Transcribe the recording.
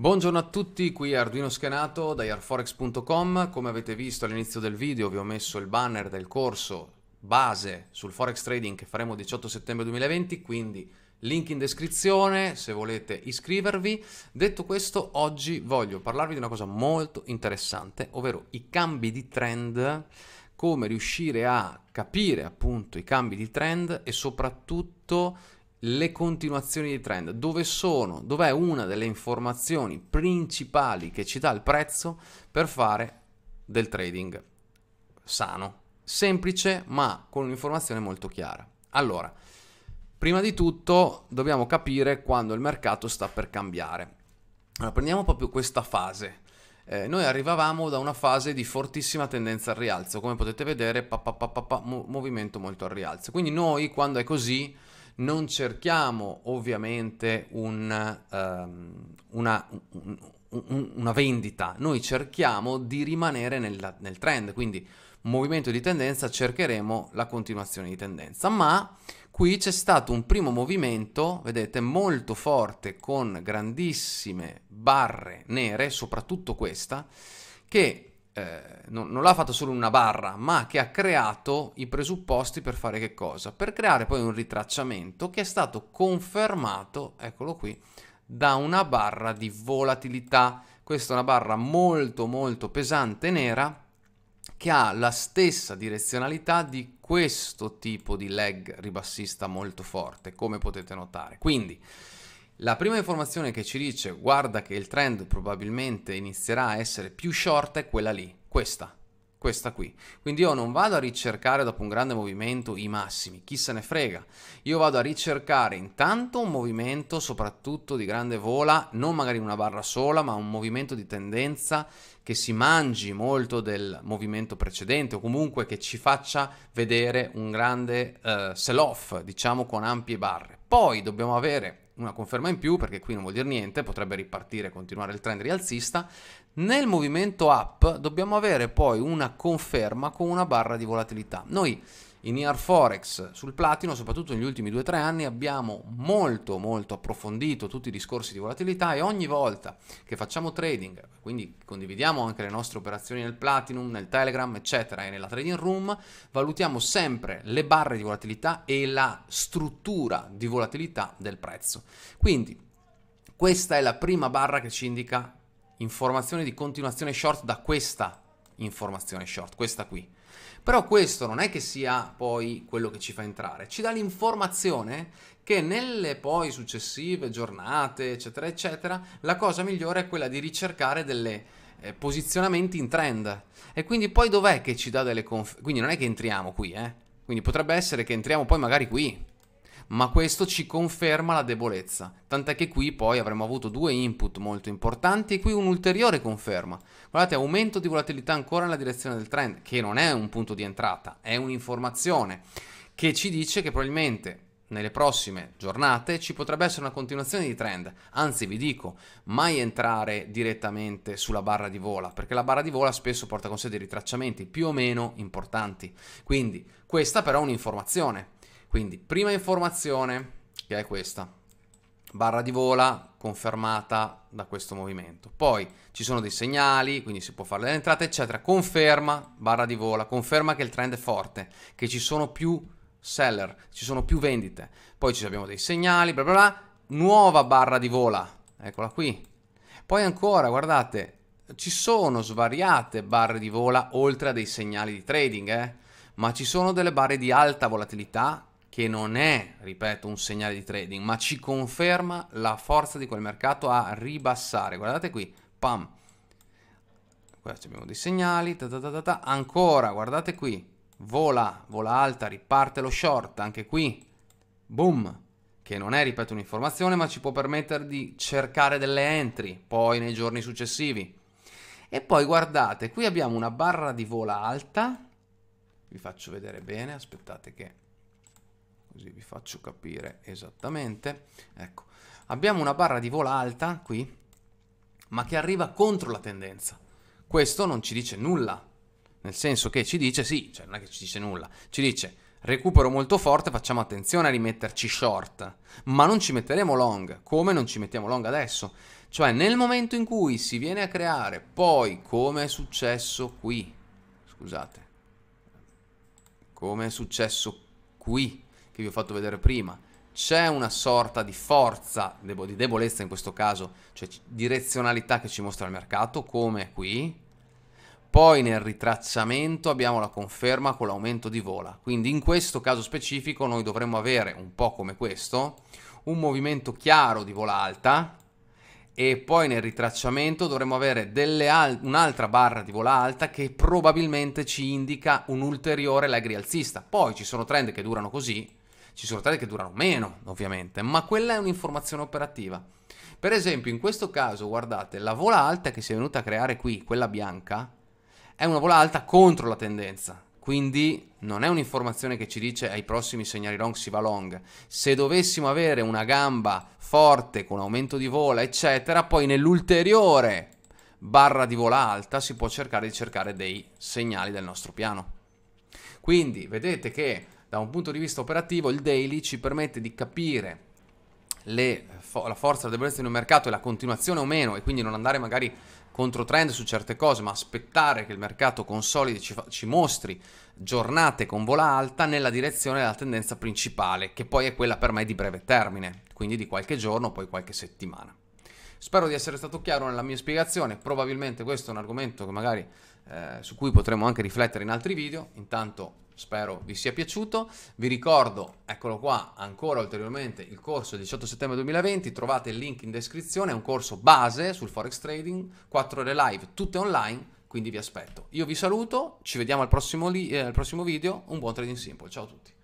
Buongiorno a tutti, qui Arduino Schenato da airforex.com. Come avete visto all'inizio del video vi ho messo il banner del corso base sul forex trading che faremo il 18 settembre 2020, quindi link in descrizione se volete iscrivervi. Detto questo, oggi voglio parlarvi di una cosa molto interessante, ovvero i cambi di trend, come riuscire a capire appunto i cambi di trend e soprattutto le continuazioni di trend, dove sono, dov'è una delle informazioni principali che ci dà il prezzo per fare del trading sano, semplice ma con un'informazione molto chiara. Allora, prima di tutto dobbiamo capire quando il mercato sta per cambiare. Allora, prendiamo proprio questa fase. Eh, noi arrivavamo da una fase di fortissima tendenza al rialzo, come potete vedere, pa, pa, pa, movimento molto al rialzo. Quindi noi quando è così non cerchiamo ovviamente un, um, una, un, un, una, vendita, noi cerchiamo di rimanere nel, nel trend, quindi movimento di tendenza cercheremo la continuazione di tendenza, ma qui c'è stato un primo movimento, vedete, molto forte con grandissime barre nere, soprattutto questa, che eh, non, non l'ha fatto solo in una barra, ma che ha creato i presupposti per fare che cosa? Per creare poi un ritracciamento che è stato confermato, eccolo qui, da una barra di volatilità. Questa è una barra molto molto pesante nera che ha la stessa direzionalità di questo tipo di leg ribassista molto forte, come potete notare. Quindi la prima informazione che ci dice guarda che il trend probabilmente inizierà a essere più short è quella lì, questa questa qui. Quindi io non vado a ricercare dopo un grande movimento i massimi, chi se ne frega. Io vado a ricercare intanto un movimento soprattutto di grande vola, non magari una barra sola, ma un movimento di tendenza che si mangi molto del movimento precedente o comunque che ci faccia vedere un grande eh, sell-off, diciamo con ampie barre. Poi dobbiamo avere una conferma in più perché qui non vuol dire niente, potrebbe ripartire e continuare il trend rialzista. Nel movimento up dobbiamo avere poi una conferma con una barra di volatilità. Noi in Year Forex sul platino, soprattutto negli ultimi 2-3 anni, abbiamo molto molto approfondito tutti i discorsi di volatilità e ogni volta che facciamo trading, quindi condividiamo anche le nostre operazioni nel platinum, nel telegram, eccetera, e nella trading room, valutiamo sempre le barre di volatilità e la struttura di volatilità del prezzo. Quindi questa è la prima barra che ci indica informazione di continuazione short da questa informazione short, questa qui. Però questo non è che sia poi quello che ci fa entrare, ci dà l'informazione che nelle poi successive giornate, eccetera, eccetera, la cosa migliore è quella di ricercare delle eh, posizionamenti in trend. E quindi poi dov'è che ci dà delle conferenze? Quindi non è che entriamo qui, eh? Quindi potrebbe essere che entriamo poi magari qui, ma questo ci conferma la debolezza, tant'è che qui poi avremmo avuto due input molto importanti e qui un'ulteriore conferma. Guardate, aumento di volatilità ancora nella direzione del trend, che non è un punto di entrata, è un'informazione che ci dice che probabilmente nelle prossime giornate ci potrebbe essere una continuazione di trend. Anzi, vi dico, mai entrare direttamente sulla barra di vola, perché la barra di vola spesso porta con sé dei ritracciamenti più o meno importanti. Quindi, questa però è un'informazione. Quindi, prima informazione, che è questa. Barra di vola confermata da questo movimento. Poi ci sono dei segnali, quindi si può fare delle entrate, eccetera. Conferma, barra di vola, conferma che il trend è forte, che ci sono più seller, ci sono più vendite. Poi ci abbiamo dei segnali, bla bla bla. Nuova barra di vola, eccola qui. Poi ancora, guardate, ci sono svariate barre di vola oltre a dei segnali di trading, eh? ma ci sono delle barre di alta volatilità che non è, ripeto, un segnale di trading, ma ci conferma la forza di quel mercato a ribassare. Guardate qui, pam. Qua abbiamo dei segnali, ta ta ta ancora, guardate qui, vola, vola alta, riparte lo short, anche qui, boom, che non è, ripeto, un'informazione, ma ci può permettere di cercare delle entry, poi nei giorni successivi. E poi guardate, qui abbiamo una barra di vola alta, vi faccio vedere bene, aspettate che così vi faccio capire esattamente. Ecco, abbiamo una barra di vola alta qui, ma che arriva contro la tendenza. Questo non ci dice nulla, nel senso che ci dice, sì, cioè non è che ci dice nulla, ci dice recupero molto forte, facciamo attenzione a rimetterci short, ma non ci metteremo long, come non ci mettiamo long adesso. Cioè nel momento in cui si viene a creare, poi come è successo qui, scusate, come è successo qui, che vi ho fatto vedere prima, c'è una sorta di forza, di debolezza in questo caso, cioè direzionalità che ci mostra il mercato, come qui. Poi nel ritracciamento abbiamo la conferma con l'aumento di vola. Quindi in questo caso specifico noi dovremmo avere, un po' come questo, un movimento chiaro di vola alta e poi nel ritracciamento dovremmo avere un'altra barra di vola alta che probabilmente ci indica un ulteriore leg rialzista. Poi ci sono trend che durano così, ci sono tali che durano meno, ovviamente, ma quella è un'informazione operativa. Per esempio, in questo caso, guardate, la vola alta che si è venuta a creare qui, quella bianca, è una vola alta contro la tendenza. Quindi non è un'informazione che ci dice ai prossimi segnali long si va long. Se dovessimo avere una gamba forte con aumento di vola, eccetera, poi nell'ulteriore barra di vola alta si può cercare di cercare dei segnali del nostro piano. Quindi vedete che da un punto di vista operativo il daily ci permette di capire le, fo- la forza e la debolezza di un mercato e la continuazione o meno e quindi non andare magari contro trend su certe cose ma aspettare che il mercato consolidi ci, fa- ci mostri giornate con vola alta nella direzione della tendenza principale che poi è quella per me di breve termine quindi di qualche giorno poi qualche settimana Spero di essere stato chiaro nella mia spiegazione, probabilmente questo è un argomento che magari eh, su cui potremo anche riflettere in altri video. Intanto spero vi sia piaciuto. Vi ricordo, eccolo qua, ancora ulteriormente il corso del 18 settembre 2020, trovate il link in descrizione, è un corso base sul forex trading, 4 ore live, tutte online, quindi vi aspetto. Io vi saluto, ci vediamo al prossimo, li- eh, al prossimo video, un buon trading simple, ciao a tutti.